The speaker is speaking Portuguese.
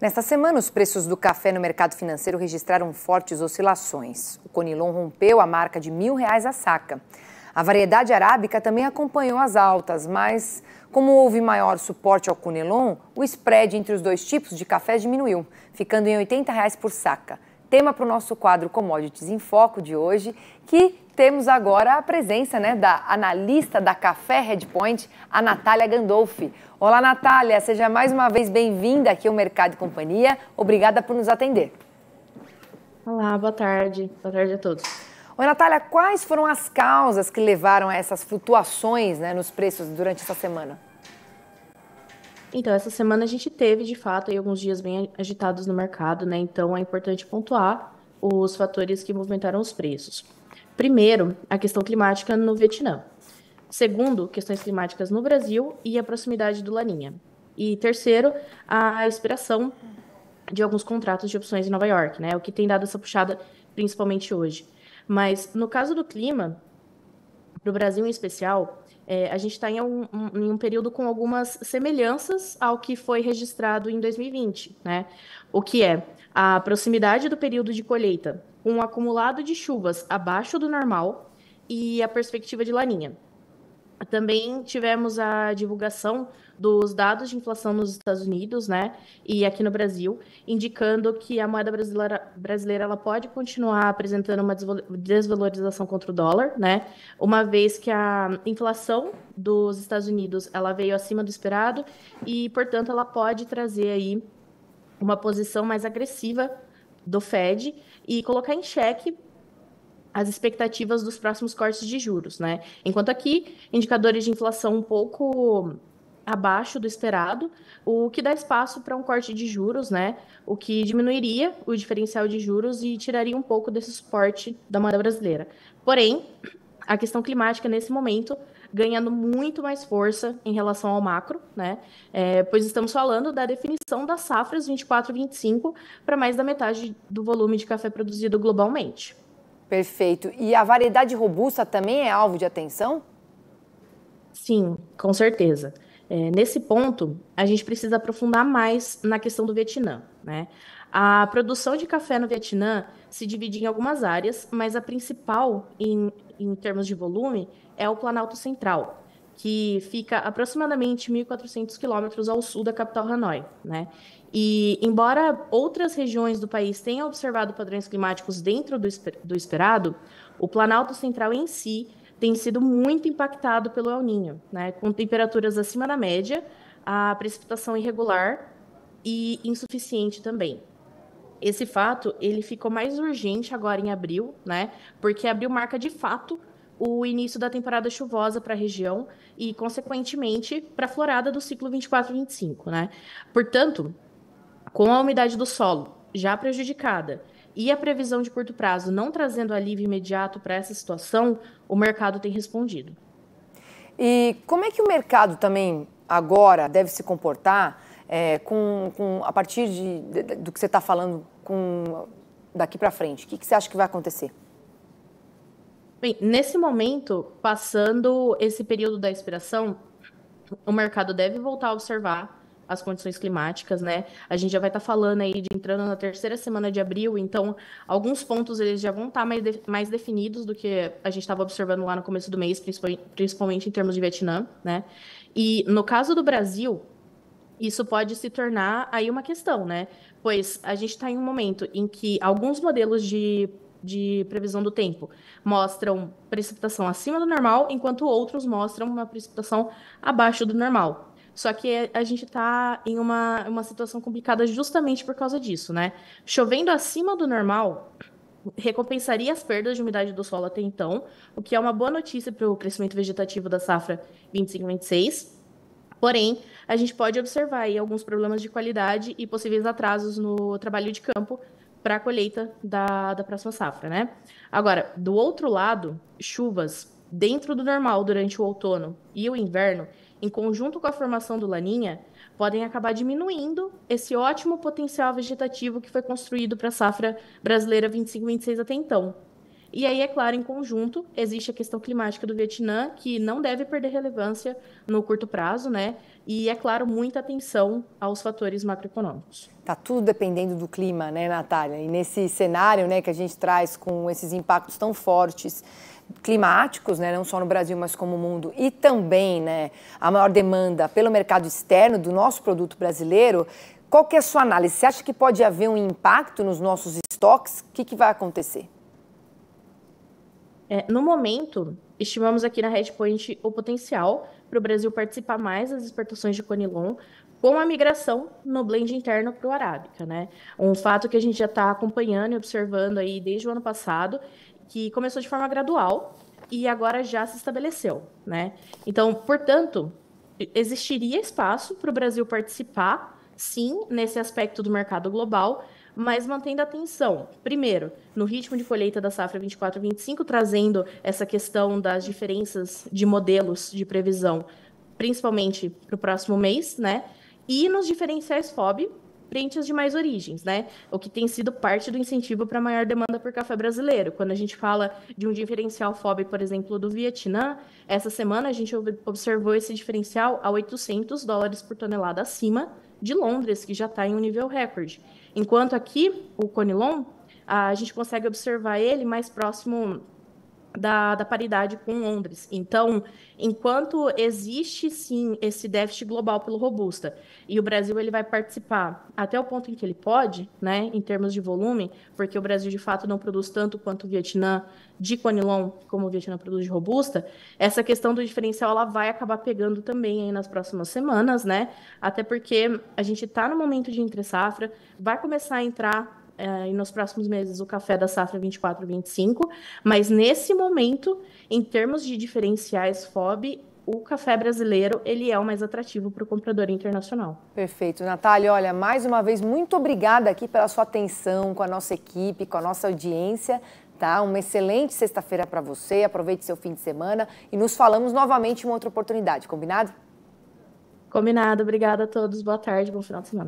Nesta semana, os preços do café no mercado financeiro registraram fortes oscilações. O Conilon rompeu a marca de mil reais a saca. A variedade arábica também acompanhou as altas, mas como houve maior suporte ao Conilon, o spread entre os dois tipos de café diminuiu, ficando em R$ 80 reais por saca tema para o nosso quadro Commodities em Foco de hoje, que temos agora a presença né, da analista da Café Redpoint, a Natália Gandolfi. Olá, Natália, seja mais uma vez bem-vinda aqui ao Mercado e Companhia. Obrigada por nos atender. Olá, boa tarde. Boa tarde a todos. Oi, Natália, quais foram as causas que levaram a essas flutuações né, nos preços durante essa semana? Então, essa semana a gente teve, de fato, alguns dias bem agitados no mercado, né? Então, é importante pontuar os fatores que movimentaram os preços. Primeiro, a questão climática no Vietnã. Segundo, questões climáticas no Brasil e a proximidade do Laninha. E terceiro, a expiração de alguns contratos de opções em Nova York, né? O que tem dado essa puxada principalmente hoje. Mas no caso do clima, para o Brasil em especial, é, a gente está em, um, um, em um período com algumas semelhanças ao que foi registrado em 2020, né? O que é a proximidade do período de colheita, um acumulado de chuvas abaixo do normal e a perspectiva de laninha. Também tivemos a divulgação dos dados de inflação nos Estados Unidos, né, e aqui no Brasil, indicando que a moeda brasileira, brasileira ela pode continuar apresentando uma desvalorização contra o dólar, né, uma vez que a inflação dos Estados Unidos ela veio acima do esperado e, portanto, ela pode trazer aí uma posição mais agressiva do Fed e colocar em xeque as expectativas dos próximos cortes de juros, né? Enquanto aqui, indicadores de inflação um pouco abaixo do esperado, o que dá espaço para um corte de juros, né? O que diminuiria o diferencial de juros e tiraria um pouco desse suporte da moeda brasileira. Porém, a questão climática nesse momento ganhando muito mais força em relação ao macro, né? É, pois estamos falando da definição das safras 24 25 para mais da metade do volume de café produzido globalmente. Perfeito. E a variedade robusta também é alvo de atenção? Sim, com certeza. É, nesse ponto, a gente precisa aprofundar mais na questão do Vietnã. Né? A produção de café no Vietnã se divide em algumas áreas, mas a principal, em, em termos de volume, é o Planalto Central, que fica aproximadamente 1.400 quilômetros ao sul da capital Hanoi. Né? E, embora outras regiões do país tenham observado padrões climáticos dentro do, esper do esperado, o Planalto Central em si tem sido muito impactado pelo El Ninho, né? com temperaturas acima da média, a precipitação irregular e insuficiente também. Esse fato ele ficou mais urgente agora em abril, né? porque abril marca de fato o início da temporada chuvosa para a região e, consequentemente, para a florada do ciclo 24 25. Né? Portanto, com a umidade do solo já prejudicada e a previsão de curto prazo não trazendo alívio imediato para essa situação, o mercado tem respondido. E como é que o mercado também agora deve se comportar é, com, com, a partir de, de, do que você está falando com, daqui para frente? O que, que você acha que vai acontecer? Bem, nesse momento, passando esse período da expiração, o mercado deve voltar a observar as condições climáticas, né? A gente já vai estar tá falando aí de entrando na terceira semana de abril, então alguns pontos eles já vão estar tá mais, de, mais definidos do que a gente estava observando lá no começo do mês, principalmente, principalmente em termos de Vietnã, né? E no caso do Brasil, isso pode se tornar aí uma questão, né? Pois a gente está em um momento em que alguns modelos de, de previsão do tempo mostram precipitação acima do normal, enquanto outros mostram uma precipitação abaixo do normal. Só que a gente está em uma, uma situação complicada justamente por causa disso, né? Chovendo acima do normal recompensaria as perdas de umidade do solo até então, o que é uma boa notícia para o crescimento vegetativo da safra 25-26. Porém, a gente pode observar aí alguns problemas de qualidade e possíveis atrasos no trabalho de campo para a colheita da, da próxima safra, né? Agora, do outro lado, chuvas dentro do normal durante o outono e o inverno em conjunto com a formação do Laninha, podem acabar diminuindo esse ótimo potencial vegetativo que foi construído para a safra brasileira 25-26 até então. E aí, é claro, em conjunto, existe a questão climática do Vietnã, que não deve perder relevância no curto prazo, né? E, é claro, muita atenção aos fatores macroeconômicos. Está tudo dependendo do clima, né, Natália? E nesse cenário né, que a gente traz com esses impactos tão fortes climáticos, né, não só no Brasil, mas como o mundo, e também né, a maior demanda pelo mercado externo do nosso produto brasileiro, qual que é a sua análise? Você acha que pode haver um impacto nos nossos estoques? O que, que vai acontecer? É, no momento, estimamos aqui na Redpoint o potencial para o Brasil participar mais das exportações de Conilon, com a migração no blend interno para o Arábica, né? Um fato que a gente já está acompanhando e observando aí desde o ano passado que começou de forma gradual e agora já se estabeleceu, né? Então, portanto, existiria espaço para o Brasil participar, sim, nesse aspecto do mercado global, mas mantendo atenção, primeiro, no ritmo de colheita da safra 24-25, trazendo essa questão das diferenças de modelos de previsão, principalmente para o próximo mês, né? E nos diferenciais FOB, preenche as demais origens, né? O que tem sido parte do incentivo para maior demanda por café brasileiro. Quando a gente fala de um diferencial FOB, por exemplo, do Vietnã, essa semana a gente observou esse diferencial a 800 dólares por tonelada acima de Londres, que já está em um nível recorde. Enquanto aqui, o Conilon, a gente consegue observar ele mais próximo da, da, paridade com Londres. Então, enquanto existe sim esse déficit global pelo robusta e o Brasil ele vai participar até o ponto em que ele pode, né, em termos de volume, porque o Brasil de fato não produz tanto quanto o Vietnã de conilon como o Vietnã produz de robusta, essa questão do diferencial ela vai acabar pegando também aí nas próximas semanas, né? Até porque a gente está no momento de entre safra, vai começar a entrar é, e nos próximos meses o café da safra 24 25, mas nesse momento, em termos de diferenciais FOB, o café brasileiro ele é o mais atrativo para o comprador internacional. Perfeito. Natália, olha, mais uma vez, muito obrigada aqui pela sua atenção com a nossa equipe, com a nossa audiência. Tá? Uma excelente sexta-feira para você, aproveite seu fim de semana e nos falamos novamente em outra oportunidade, combinado? Combinado, obrigada a todos, boa tarde, bom final de semana.